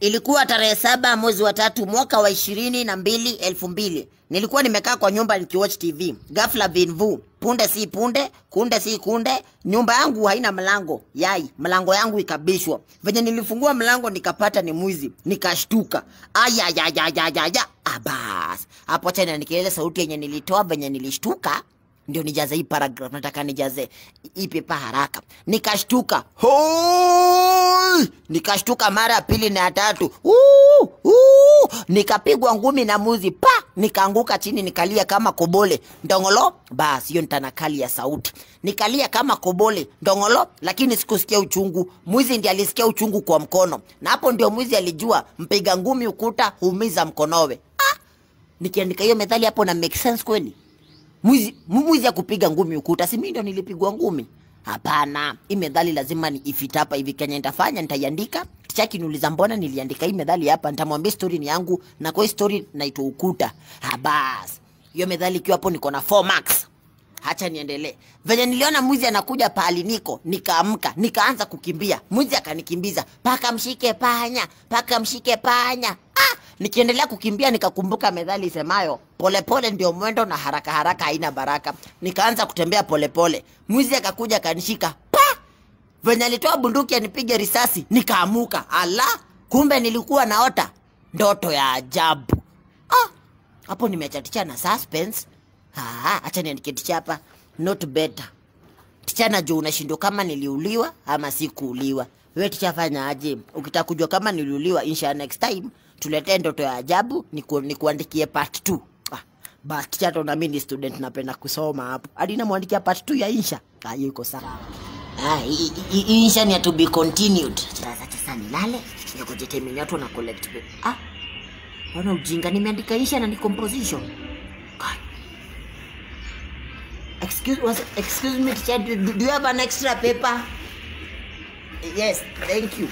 Ilikuwa tarehe saba mwezi wa tatu mwaka wa ishirini na mbili elfu mbili. Nilikuwa nimekaa kwa nyumba nikiwatch TV. Ghafla vinvu, punde si punde, kunde si kunde, nyumba yangu haina mlango. Yai, mlango yangu ikabishwa. Venye nilifungua mlango nikapata ni mwizi, nikashtuka. Ayayayayayaya, abas. Hapo tena nikieleza sauti yenye nilitoa venye nilishtuka ndio nijaze hii paragraph, nataka nijaze ipepa haraka. Nikashtuka hoi, nikashtuka mara ya pili na ya tatu, nikapigwa ngumi na muzi pa, nikaanguka chini, nikalia kama kobole ndongolo. Basi hiyo nitanakali ya sauti, nikalia kama kobole ndongolo, lakini sikusikia uchungu. Muzi ndiye alisikia uchungu kwa mkono, na hapo ndio muzi alijua mpiga ngumi ukuta huumiza mkonowe. Ah, nikiandika hiyo methali hapo na make sense kweli mwizi, mwizi ya kupiga ngumi ukuta, si mimi ndio nilipigwa ngumi? Hapana, hii methali lazima niifite hapa hivi Kenya. Nitafanya, nitaiandika. Ticha akiniuliza mbona niliandika hii methali hapa, nitamwambia story ni yangu, na kwa story naitwa ukuta. Habas, hiyo methali ikiwa hapo, niko na 4 marks. Hacha niendelee. Venye niliona mwizi anakuja pahali niko, nikaamka, nikaanza kukimbia. Mwizi akanikimbiza, paka mshike panya, paka mshike panya, Nikiendelea kukimbia nikakumbuka methali isemayo polepole ndio mwendo na haraka haraka haina baraka. Nikaanza kutembea polepole, mwizi akakuja akanishika pa, venye alitoa bunduki anipige risasi, nikaamuka. Ala, kumbe nilikuwa naota ndoto ya ajabu. Ah, hapo nimeachatisha na suspense. hacha acha hapa, not better tichana juu unashindwa kama niliuliwa ama sikuuliwa. We tichafanya fanya aje? Ukitaka kama niliuliwa, insha next time tuletee ndoto ya ajabu niku, ni part 2 ah, but chato na mimi ni student napenda kusoma hapo hadi namwandikia part 2 ya insha ah, yuko sawa ah, insha ni to be continued sasa sasa nilale nikujitegemea tu na collect ah Ona ujinga nimeandika insha na ni composition God. Excuse, was, excuse me, teacher, do, do you have an extra paper? Yes, thank you.